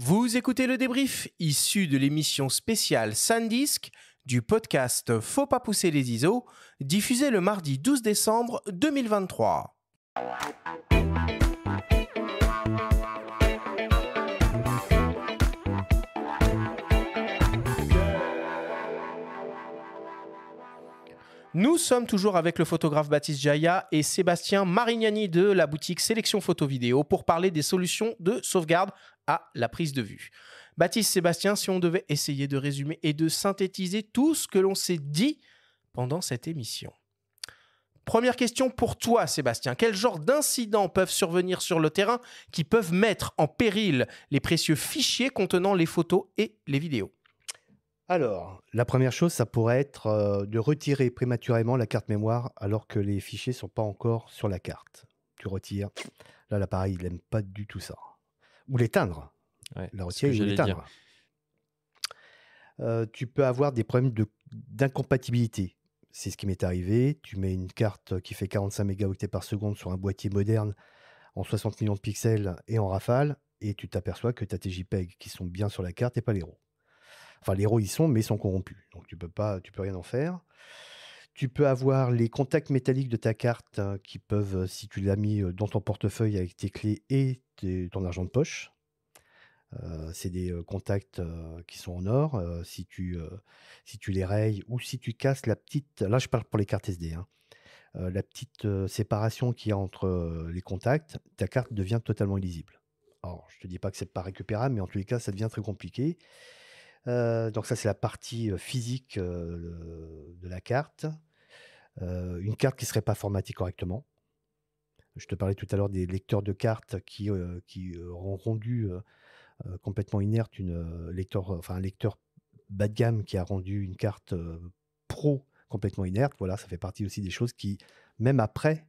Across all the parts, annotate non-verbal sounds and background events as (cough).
Vous écoutez le débrief issu de l'émission spéciale Sandisk du podcast Faut pas pousser les ISO, diffusé le mardi 12 décembre 2023. Nous sommes toujours avec le photographe Baptiste Jaya et Sébastien Marignani de la boutique Sélection Photo Vidéo pour parler des solutions de sauvegarde à la prise de vue. Baptiste Sébastien, si on devait essayer de résumer et de synthétiser tout ce que l'on s'est dit pendant cette émission. Première question pour toi, Sébastien. Quel genre d'incidents peuvent survenir sur le terrain qui peuvent mettre en péril les précieux fichiers contenant les photos et les vidéos alors, la première chose, ça pourrait être euh, de retirer prématurément la carte mémoire alors que les fichiers ne sont pas encore sur la carte. Tu retires. Là, l'appareil, il n'aime pas du tout ça ou l'éteindre. Euh, tu peux avoir des problèmes d'incompatibilité. C'est ce qui m'est arrivé. Tu mets une carte qui fait 45 mégaoctets par seconde sur un boîtier moderne en 60 millions de pixels et en rafale, et tu t'aperçois que tu as tes JPEG qui sont bien sur la carte et pas les RAW. Enfin, les RAW, ils sont, mais ils sont corrompus. Donc, tu peux pas, tu peux rien en faire. Tu peux avoir les contacts métalliques de ta carte hein, qui peuvent, euh, si tu l'as mis euh, dans ton portefeuille avec tes clés et ton argent de poche, euh, c'est des contacts qui sont en or. si, tu, les rayes ou si tu casses la petite, là je parle pour les cartes SD, hein, la petite séparation qu'il y a entre les contacts, ta carte devient totalement illisible. Alors je te dis pas que c'est pas récupérable, mais en tous les cas ça devient très compliqué. donc ça c'est la partie physique de la carte. Euh, une carte qui ne serait pas formatée correctement. Je te parlais tout à l'heure des lecteurs de cartes qui, euh, euh, ont qui rendu complètement inerte une, lecteur, un lecteur bas de gamme qui a rendu une carte pro complètement inerte. Voilà, ça fait partie aussi des choses qui, même après,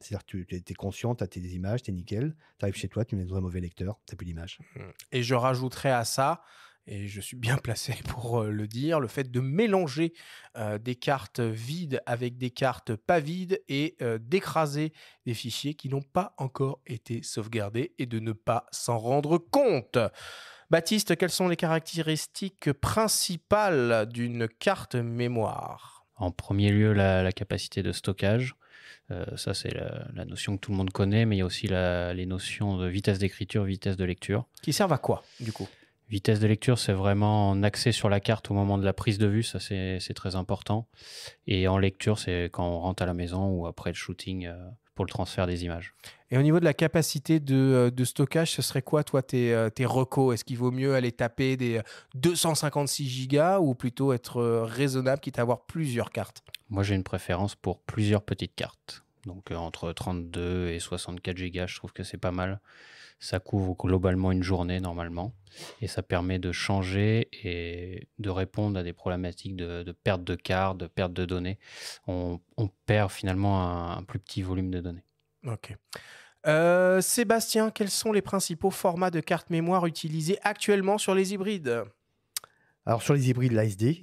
c'est-à-dire tu es conscient, tu as tes images, tu es nickel, tu arrives chez toi, tu mets un un mauvais lecteur, tu n'as plus d'image. Mmh. Et je rajouterai à ça et je suis bien placé (laughs) pour euh, le dire, le fait de mélanger euh, des cartes vides avec des cartes pas vides et euh, d'écraser des fichiers qui n'ont pas encore été sauvegardés et de ne pas s'en rendre compte. Baptiste, quelles sont les caractéristiques principales d'une carte mémoire En premier lieu, la, capacité de stockage. ça, c'est la, notion que tout le monde connaît, mais il y a aussi les notions de vitesse d'écriture, vitesse de lecture. Qui servent à quoi, du coup Vitesse de lecture, c'est vraiment en accès sur la carte au moment de la prise de vue, ça c'est très important. Et en lecture, c'est quand on rentre à la maison ou après le shooting euh, pour le transfert des images. Et au niveau de la capacité de, euh, stockage, ce serait quoi toi tes, euh, tes recos Est-ce qu'il vaut mieux aller taper des 256 gigas ou plutôt être raisonnable quitte à avoir plusieurs cartes Moi j'ai une préférence pour plusieurs petites cartes. Donc entre 32 et 64 gigas, je trouve que c'est pas mal. Ça couvre globalement une journée normalement et ça permet de changer et de répondre à des problématiques de, perte de cartes, de perte de données. On, perd finalement un, plus petit volume de données. Ok. Euh, Sébastien, quels sont les principaux formats de cartes mémoire utilisés actuellement sur les hybrides Alors sur les hybrides, l'ASD,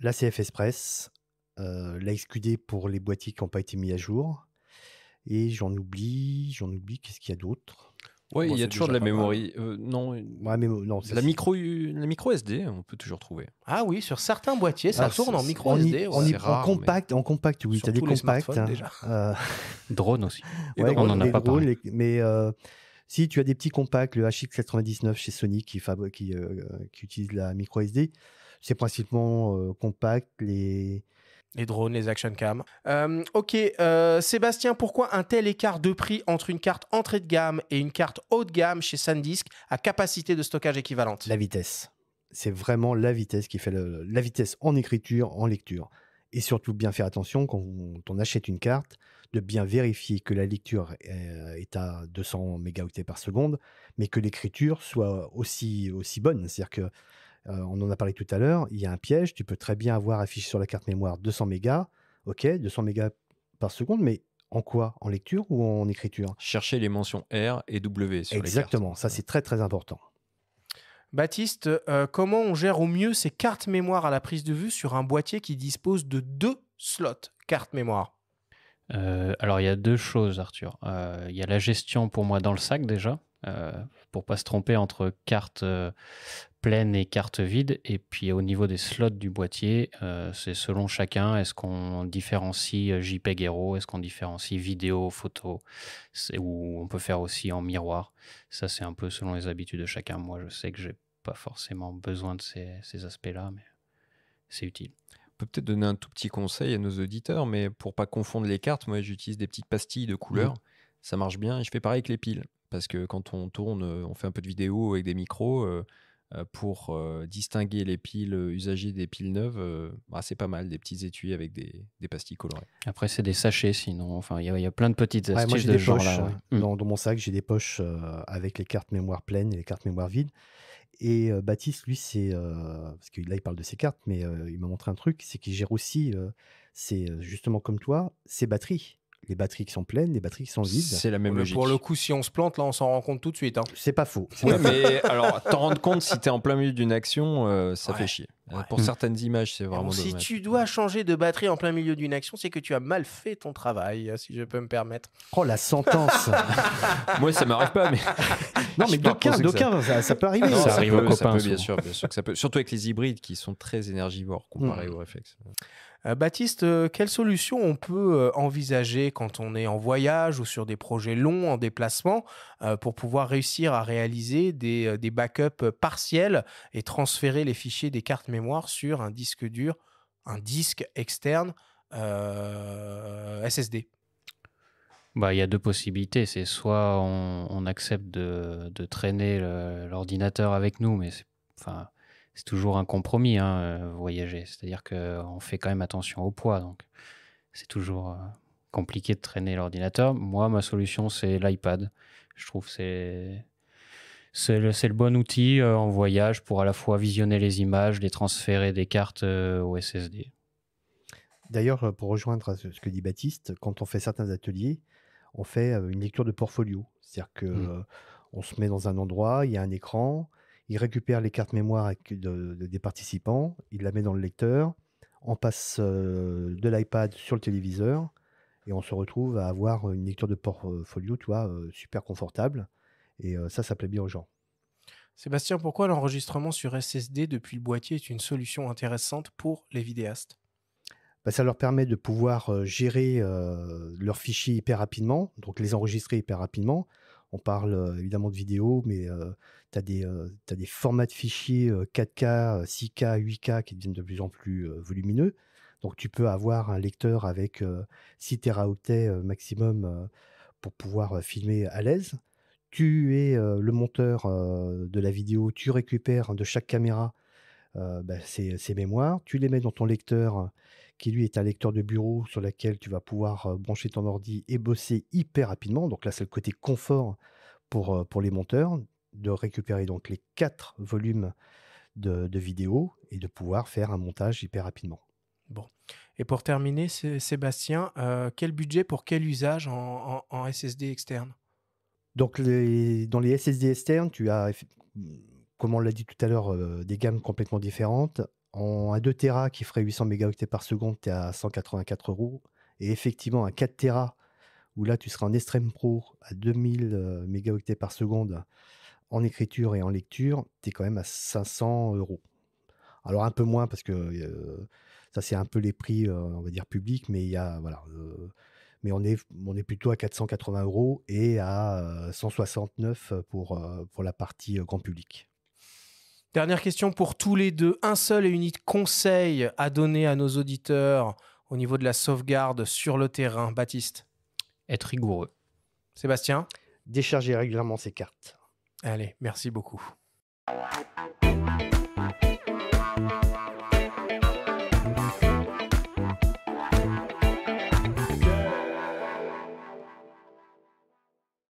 la CF Express, euh, la XQD pour les boîtiers qui n'ont pas été mis à jour. Et j'en oublie, j'en oublie, qu'est-ce qu'il y a d'autre oui, il y a toujours de la mémoire. Euh, euh, non, la, micro, la micro SD, on peut toujours trouver. Ah oui, sur certains boîtiers, ça tourne en micro SD. on en compact, en compact, oui, tu as des compacts. Hein, euh... (laughs) Drone aussi. on en a pas parlé. Mais euh, si tu as des petits compacts, le HX99 chez Sony qui, qui, qui utilise la micro SD, c'est principalement compact, les les drones, les action cam. Euh, ok, euh, Sébastien, pourquoi un tel écart de prix entre une carte entrée de gamme et une carte haut de gamme chez SanDisk à capacité de stockage équivalente La vitesse. C'est vraiment la vitesse qui fait la vitesse en écriture, en lecture. Et surtout, bien faire attention quand on achète une carte, de bien vérifier que la lecture est euh, à 200 mégaoctets par seconde, mais que l'écriture soit aussi, aussi bonne. C'est-à-dire que euh, on en a parlé tout à l'heure, il y a un piège, tu peux très bien avoir affiché sur la carte mémoire 200 mégas, ok, 200 mégas par seconde, mais en quoi En lecture ou en écriture Chercher les mentions R et W sur Exactement, ça c'est très très important. Baptiste, euh, comment on gère au mieux ces cartes mémoire à la prise de vue sur un boîtier qui dispose de deux slots carte mémoire euh, alors il y a deux choses Arthur. Il y a la gestion pour moi dans le sac déjà, pour pour pas se tromper entre cartes pleine et carte vide. Et puis au niveau des slots du boîtier, euh, c'est selon chacun. Est-ce qu'on différencie euh, JPEG RAW, Est-ce qu'on différencie vidéo, photo Ou on peut faire aussi en miroir. Ça, c'est un peu selon les habitudes de chacun. Moi, je sais que j'ai pas forcément besoin de ces, ces aspects-là, mais c'est utile On peut peut-être donner un tout petit conseil à nos auditeurs, mais pour pas confondre les cartes, moi j'utilise des petites pastilles de couleurs. Ça marche bien et je fais pareil avec les piles. Parce que quand on tourne, on fait un peu de vidéo avec des micros, euh, euh, pour euh, distinguer les piles euh, usagées des piles neuves, bah, c'est pas mal, des petits étuis avec des, pastilles colorées. Après, c'est des sachets, sinon. Enfin, il y, a plein de petites astuces de poches, mm. dans, mon sac, j'ai des poches avec les cartes mémoire pleines et les cartes mémoire vides. Et Baptiste, lui, c'est. parce que là, il parle de ses cartes, mais il m'a montré un truc, c'est qu'il gère aussi, c'est justement comme toi, ses batteries les batteries qui sont pleines, les batteries qui sont vides. C'est la même pour logique. Pour le coup, si on se plante, là, on s'en rend compte tout de suite. Hein. C'est pas faux. mais alors, t'en rendre compte si t'es en plein milieu d'une action, euh, ça fait chier. Euh, pour certaines images, c'est vraiment dommage. Si tu dois changer de batterie en plein milieu d'une action, c'est que tu as mal fait ton travail, si je peux me permettre. Oh, la sentence (laughs) Moi, ça m'arrive pas, mais... (laughs) Non, mais d'aucuns, ça. peut arriver. ça, arrive aux bien, sûr, bien sûr que ça peut. Surtout avec les hybrides qui sont très énergivores comparés mm. aux réflexes. Euh, Baptiste, euh, quelles solutions on peut euh, envisager quand on est en voyage ou sur des projets longs, en déplacement, pour pouvoir réussir à réaliser des, backups partiels et transférer les fichiers des cartes mémoire sur un disque dur, un disque externe euh, SSD bah, il y a deux possibilités. C'est soit on, accepte de, traîner l'ordinateur avec nous, mais enfin, c'est toujours un compromis, hein, euh, voyager. C'est-à-dire qu'on fait quand même attention au poids. Donc, c'est toujours euh, compliqué de traîner l'ordinateur. Moi, ma solution, c'est l'iPad. Je trouve que c'est. le, bon outil euh, en voyage pour à la fois visionner les images, les transférer des cartes au SSD. D'ailleurs, pour rejoindre ce que dit Baptiste, quand on fait certains ateliers, on fait une lecture de portfolio. C'est-à-dire que mmh. on se met dans un endroit, il y a un écran, il récupère les cartes mémoire des participants, il la met dans le lecteur, on passe euh, de l'iPad sur le téléviseur et on se retrouve à avoir une lecture de portfolio, tu euh, super confortable. Et euh, ça, ça plaît bien aux gens. Sébastien, pourquoi l'enregistrement sur SSD depuis le boîtier est une solution intéressante pour les vidéastes bah, Ça leur permet de pouvoir gérer leurs fichiers hyper rapidement, donc les enregistrer hyper rapidement. On parle évidemment de vidéo, mais tu as, des formats de fichiers 4K, 6K, 8K qui deviennent de plus en plus volumineux. Donc tu peux avoir un lecteur avec 6 teraoctets maximum pour pouvoir filmer à l'aise. Tu es le monteur de la vidéo, tu récupères de chaque caméra ses bah, mémoires, tu les mets dans ton lecteur qui lui est un lecteur de bureau sur lequel tu vas pouvoir brancher ton ordi et bosser hyper rapidement. Donc là, c'est le côté confort pour, pour les monteurs de récupérer donc les quatre volumes de, vidéos et de pouvoir faire un montage hyper rapidement. Bon. Et pour terminer, Sébastien, quel budget pour quel usage en, SSD externe Donc, dans les SSD externes, tu as, comme on l'a dit tout à l'heure, des gammes complètement différentes à 2 Tera qui ferait 800 mégaoctets par seconde, tu es à 184 euros. Et effectivement, à 4 Tera, où là tu seras en Extreme Pro à 2000 euh, mégaoctets par seconde en écriture et en lecture, tu es quand même à 500 euros. Alors un peu moins parce que euh, ça c'est un peu les prix, euh, on va dire publics, mais voilà, mais on est plutôt à 480 euros et à 169 pour la partie grand public. Dernière question pour tous les deux. Un seul et unique conseil à donner à nos auditeurs au niveau de la sauvegarde sur le terrain, Baptiste Être rigoureux. Sébastien Décharger régulièrement ses cartes. Allez, merci beaucoup.